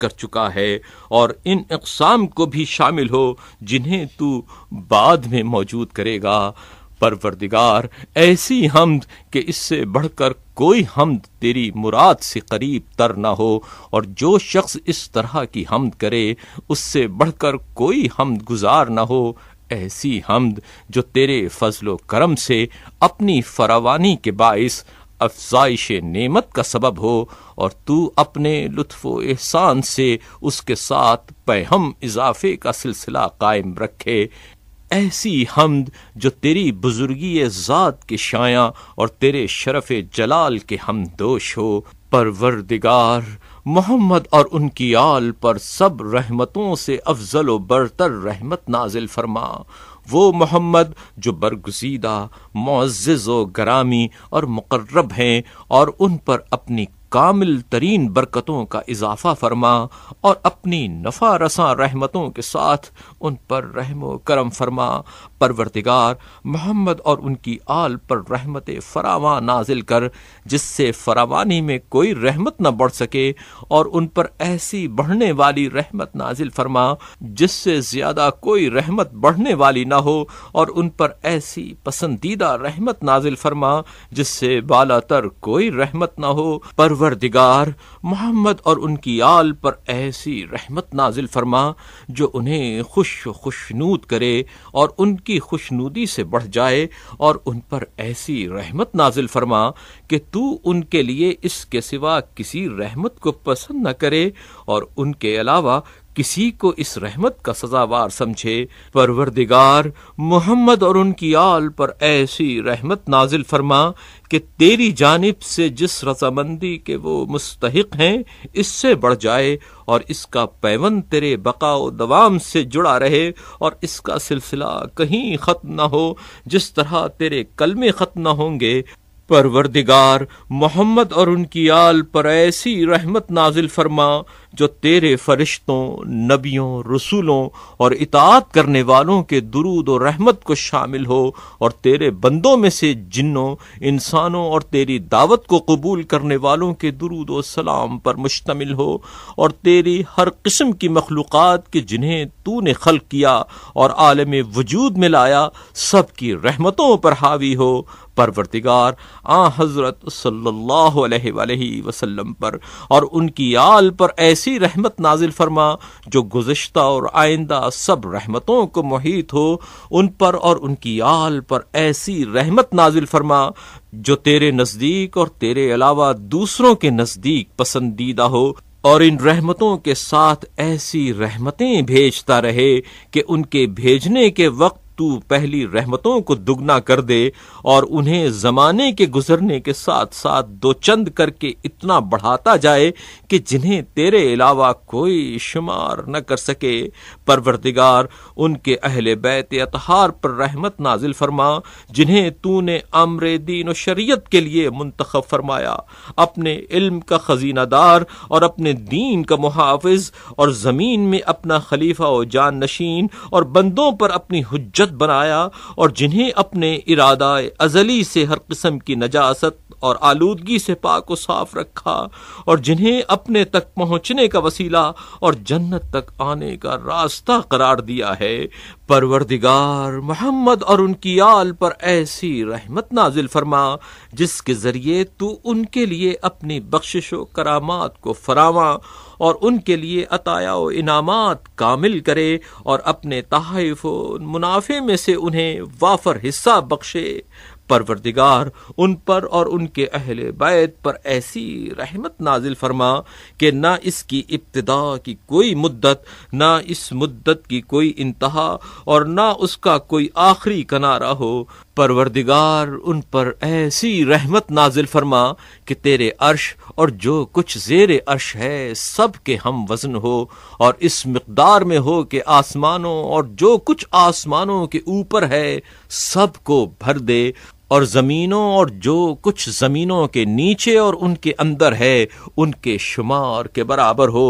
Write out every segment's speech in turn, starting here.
कर चुका है और इन अकसाम को भी शामिल हो जिन्हें तू बाद में मौजूद करेगा परवरदिगार ऐसी हमद के इससे बढ़कर कोई हमद तेरी मुराद से करीब तर ना हो और जो शख्स इस तरह की हमद करे उससे बढ़कर कोई हमद गुजार ना हो ऐसी हमद जो तेरे फजलो करम से अपनी फरावानी के बायस अफजाइश नेमत का सबब हो और तू अपने लुत्फ़ एहसान से उसके साथ पैहम इजाफे का सिलसिला कायम रखे ऐसी हमद जो तेरी बुजुर्गी ज़ात के शाया और तेरे शरफ जलाल के हम दोष हो परवरदिगार मोहम्मद और उनकी आल पर सब रहमतों से अफजल बरतर रहमत नाजिल फरमा वो मोहम्मद जो बरगजीदा मोजिजो ग्रामी और मुकर्रब हैं और उन पर अपनी कामिल तरीन बरकतों का इजाफा फरमा और अपनी नफा रसा रहमतों के साथ उन पर रहम करम फरमा परवरदिगार मोहम्मद और उनकी आल पर रहमत फरावान नाजिल कर जिससे फरावानी में कोई रहमत न बढ़ सके और उन पर ऐसी बढ़ने वाली रहमत नाजिल फरमा जिससे ज्यादा कोई रहमत बढ़ने वाली ना हो और उन पर ऐसी पसंदीदा रहमत नाजिल फरमा जिससे बाला तर कोई रहमत ना हो परवर परवरदिगार मोहम्मद और उनकी आल पर ऐसी रहमत नाजिल फरमा जो उन्हें खुश खुशनूद करे और उनकी खुशनूदी से बढ़ जाए और उन पर ऐसी रहमत नाजिल फरमा कि तू उनके लिए इसके सिवा किसी रहमत को पसंद न करे और उनके अलावा किसी को इस रहमत का सजावार समझे परवरदिगार मोहम्मद और उनकी आल पर ऐसी रहमत नाजिल फरमा कि तेरी जानिब से जिस रजामंदी के वो मुस्तक हैं इससे बढ़ जाए और इसका पैवन तेरे बकाओ दवाम से जुड़ा रहे और इसका सिलसिला कहीं ख़त्म न हो जिस तरह तेरे कलमे ख़त्म न होंगे परवरदिगार मोहम्मद और उनकी आल पर ऐसी रहमत नाजिल फरमा जो तेरे फरिश्तों नबियों रसूलों और इतात करने वालों के दुरूद और रहमत को शामिल हो और तेरे बंदों में से जिन्हों इंसानों और तेरी दावत को कबूल करने वालों के दुरूद और सलाम पर मुश्तमिल हो और तेरी हर किस्म की मखलूक़ात के जिन्हें तू ने खल किया और आलम वजूद में लाया सबकी रहमतों पर हावी हो परवरदिगार आ हजरत सल्लल्लाहु अलैहि वसल्लम पर और उनकी आल पर ऐसी ऐसी रहमत नाजिल फरमा जो गुज्त और आइंदा सब रहमतों को मुहित हो उन पर और उनकी आल पर ऐसी रहमत नाजिल फरमा जो तेरे नज़दीक और तेरे अलावा दूसरों के नज़दीक पसंदीदा हो और इन रहमतों के साथ ऐसी रहमतें भेजता रहे कि उनके भेजने के वक्त तू पहली रहमतों को दुगना कर दे और उन्हें जमाने के गुजरने के साथ साथ दो चंद करके इतना बढ़ाता जाए कि जिन्हें तेरे अलावा कोई शुमार न कर सके परवरदिगार उनके अहल बैत अतहार पर रहमत नाजिल फरमा जिन्हें तूने अमर दीन शरीयत के लिए मुंतखब फरमाया अपने इल्म का खजीनादार और अपने दीन का मुहाफ़ और ज़मीन में अपना खलीफा और जान नशीन और बंदों पर अपनी हुज्जत इज्जत बनाया और जिन्हें अपने इरादा अजली से हर किस्म की नजासत और आलूदगी से पा को साफ रखा और जिन्हें अपने तक पहुंचने का वसीला और जन्नत तक आने का रास्ता करार दिया है परवरदिगार मोहम्मद और उनकी आल पर ऐसी रहमत नाजिल फरमा जिसके जरिए तू उनके लिए अपनी बख्शिशो करामात को फरावा और उनके लिए अताया इनामात कामिल करे और अपने तहफ़ मुनाफे में से उन्हें वाफर हिस्सा बख्शे परवरदिगार उन पर और उनके अहल बैत पर ऐसी रहमत नाजिल फरमा कि ना इसकी इब्तदा की कोई मुद्दत ना इस मुद्दत की कोई इंतहा और ना उसका कोई आखिरी कनारा हो परवरदिगार उन पर ऐसी रहमत नाजिल फरमा कि तेरे अर्श और जो कुछ जेर अर्श है सब के हम वजन हो और इस मकदार में हो के आसमानों और जो कुछ आसमानों के ऊपर है सब को भर दे और जमीनों और जो कुछ जमीनों के नीचे और उनके अंदर है उनके शुमार के बराबर हो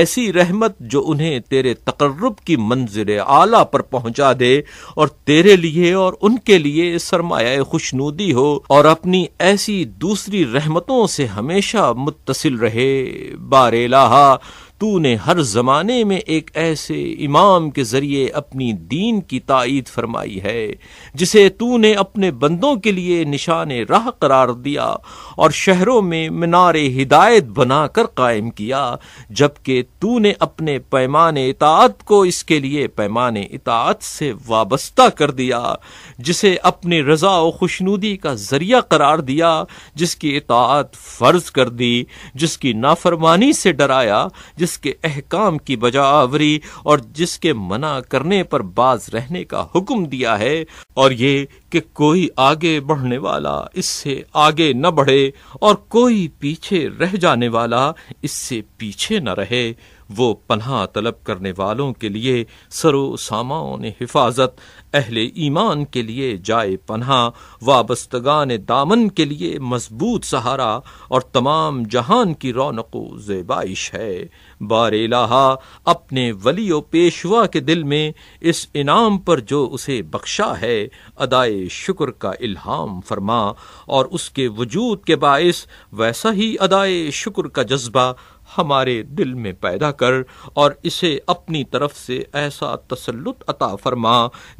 ऐसी रहमत जो उन्हें तेरे तकर्रब की मंजिल आला पर पहुंचा दे और तेरे लिए और उनके लिए सरमाया खुशनूदी हो और अपनी ऐसी दूसरी रहमतों से हमेशा मुतसिल रहे बारेलाहा तू ने हर जमाने में एक ऐसे इमाम के जरिए अपनी दीन की तइद फरमाई है जिसे तू ने अपने बंदों के लिए निशान राह करार दिया और शहरों में मीनार हिदायत बनाकर कायम किया जबकि तू ने अपने पैमान इतात को इसके लिए पैमान इतात से वाबस्ता कर दिया जिसे अपनी रजा व खुशनुदी का जरिया करार दिया जिसकी इतात फर्ज कर दी जिसकी नाफरमानी से डराया जिस जिसके अहकाम की बजा आवरी और जिसके मना करने पर बाज रहने का हुक्म दिया है और ये कि कोई आगे बढ़ने वाला इससे आगे न बढ़े और कोई पीछे रह जाने वाला इससे पीछे न रहे वो पनाह तलब करने वालों के लिए सरो सामाओं ने हिफाजत अहल ईमान के लिए जाए पन्हा वाबस्तगान दामन के लिए मजबूत सहारा और तमाम जहान की रौनक जेबाइश है बार इलाहा अपने वली पेशवा के दिल में इस इनाम पर जो उसे बख्शा है अदाए शुक्र का इल्हाम फरमा और उसके वजूद के बायस वैसा ही अदाए शुक्र का जज्बा हमारे दिल में पैदा कर और इसे अपनी तरफ से ऐसा तसल्लुत अता फरमा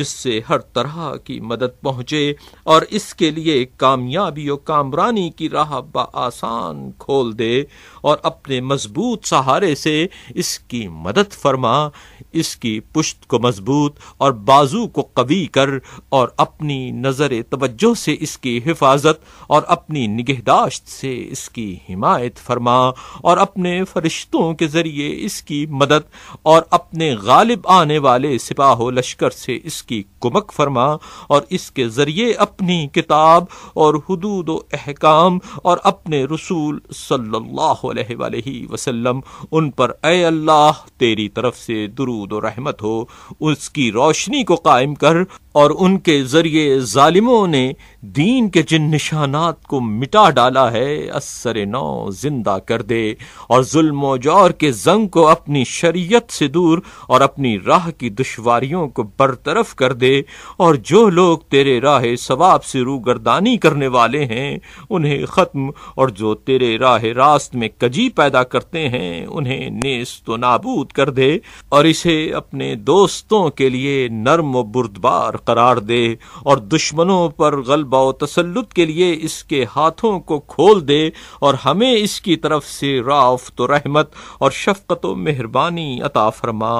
जिससे हर तरह की मदद पहुँचे और इसके लिए कामयाबी और कामरानी की राह आसान खोल दे और अपने मजबूत सहारे से इसकी मदद फरमा इसकी पुश्त को मजबूत और बाजू को कवी कर और अपनी नजर तवज्जो से इसकी हिफाजत और अपनी निगहदाश्त से इसकी हिमायत फरमा और अपने फरिश्तों के जरिए इसकी मदद और अपने गालिब आने वाले सिपाह लश्कर से इसकी कुमक फरमा और इसके जरिए अपनी किताब और हदूद अहकाम और अपने रसूल सल्लल्लाहु अलैहि वसल्लम उन पर अल्लाह तेरी तरफ से दुरू महमूद और रहमत हो उसकी रोशनी को कायम कर और उनके जरिए जालिमों ने दीन के जिन निशानात को मिटा डाला है असर नौ जिंदा कर दे और जुल्म जौर के जंग को अपनी शरीयत से दूर और अपनी राह की दुश्वारियों को बरतरफ कर दे और जो लोग तेरे राह सवाब से रूगरदानी करने वाले हैं उन्हें ख़त्म और जो तेरे राह रास्त में कजी पैदा करते हैं उन्हें नेस्त नाबूद कर दे और इसे अपने दोस्तों के लिए नर्म व बुरदबार करार दे और दुश्मनों पर गलबा व तसल्लुत के लिए इसके हाथों को खोल दे और हमें इसकी तरफ से राफ तो रहमत और शफकत व मेहरबानी अता फरमा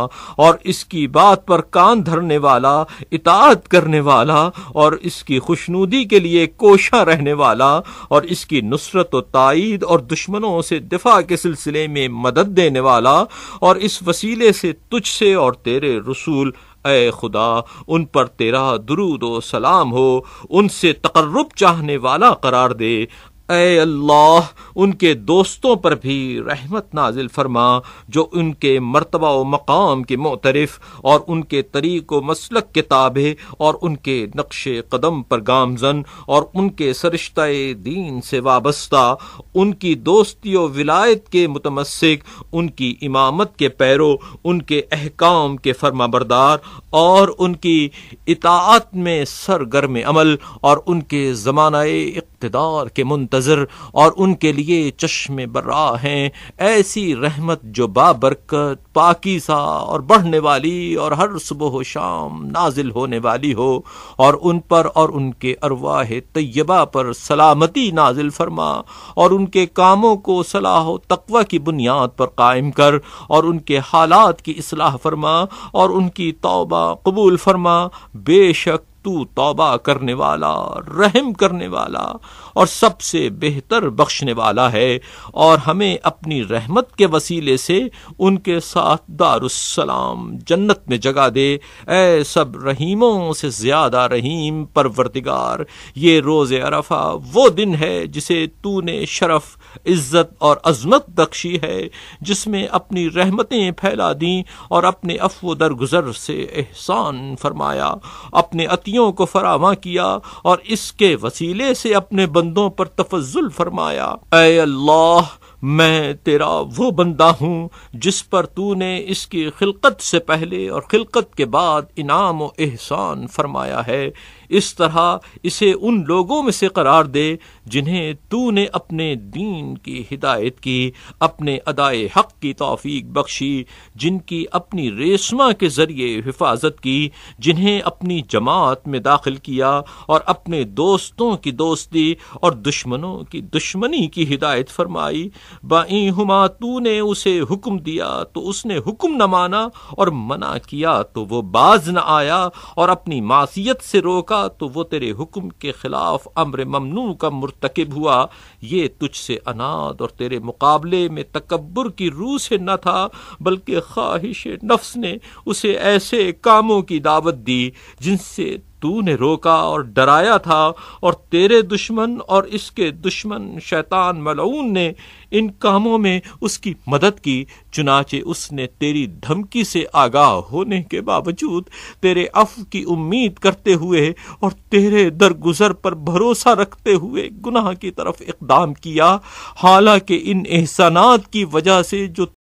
और इसकी बात पर कान धरने वाला इतात करने वाला और इसकी खुशनूदी के लिए कोशा रहने वाला और इसकी नुसरत व तइद और दुश्मनों से दिफा के सिलसिले में मदद देने वाला और इस वसीले से तुझसे से और तेरे रसूल ए खुदा उन पर तेरा दरूद सलाम हो उनसे तकर्रब चाहने वाला करार दे ए अल्लाह उनके दोस्तों पर भी रहमत नाजिल फरमा जो उनके मरतबा व मकाम के मोतरफ और उनके तरीक व मसलक के ताबे और उनके नक्श कदम पर गामजन और उनके सरश्त दीन से वाबस्ता उनकी दोस्ती व विलायत के मुतमसिक उनकी इमामत के पैरों उनके अहकाम के फर्मा बरदार और उनकी इतात में सरगर्म अमल और उनके ज़माना इकतदार के मुंतजर और उनके लिए चश्मे बर्रा हैं ऐसी रहमत जो बाबरकत पाकिसा और बढ़ने वाली और हर सुबह शाम नाजिल होने वाली हो और उन पर और उनके अरवाह तय्यबा पर सलामती नाजिल फरमा और उनके कामों को सलाह तकवा की बुनियाद पर कायम कर और उनके हालात की असलाह फरमा और उनकी तोबा कबूल फरमा बेशक तू तौबा करने वाला रहम करने वाला और सबसे बेहतर बख्शने वाला है और हमें अपनी रहमत के वसीले से उनके साथ दारुसलाम जन्नत में जगह दे ए सब रहीमों से ज़्यादा रहीम परवरदिगार ये रोज़ अरफा वो दिन है जिसे तूने शरफ इज़्ज़त और अजमत बख्शी है जिसमें अपनी रहमतें फैला दी और अपने अफव दरगुजर से एहसान फरमाया अपने अतिया नेकियों को फरावा किया और इसके वसीले से अपने बंदों पर तफजुल फरमाया अल्लाह मैं तेरा वो बंदा हूँ जिस पर तू ने इसकी खिलकत से पहले और खिलकत के बाद इनाम व एहसान फरमाया है इस तरह इसे उन लोगों में से करार दे जिन्हें तूने अपने दीन की हिदायत की अपने अदाए हक की तौफीक बख्शी जिनकी अपनी रेशमा के जरिए हिफाजत की जिन्हें अपनी जमात में दाखिल किया और अपने दोस्तों की दोस्ती और दुश्मनों की दुश्मनी की हिदायत फरमाई बाई हुमा तूने उसे हुक्म दिया तो उसने हुक्म न माना और मना किया तो वो बाज न आया और अपनी मासीत से रोका का तो वो तेरे हुक्म के खिलाफ अम्र ममनू का मरतकब हुआ ये तुझसे अनाद और तेरे मुकाबले में तकबर की रूह से न था बल्कि ख्वाहिश नफ्स ने उसे ऐसे कामों की दावत दी जिनसे तूने रोका और डराया था और तेरे दुश्मन और इसके दुश्मन शैतान मलऊन ने इन कामों में उसकी मदद की चुनाचे उसने तेरी धमकी से आगाह होने के बावजूद तेरे अफ की उम्मीद करते हुए और तेरे दरगुजर पर भरोसा रखते हुए गुनाह की तरफ इकदाम किया हालांकि इन एहसानात की वजह से जो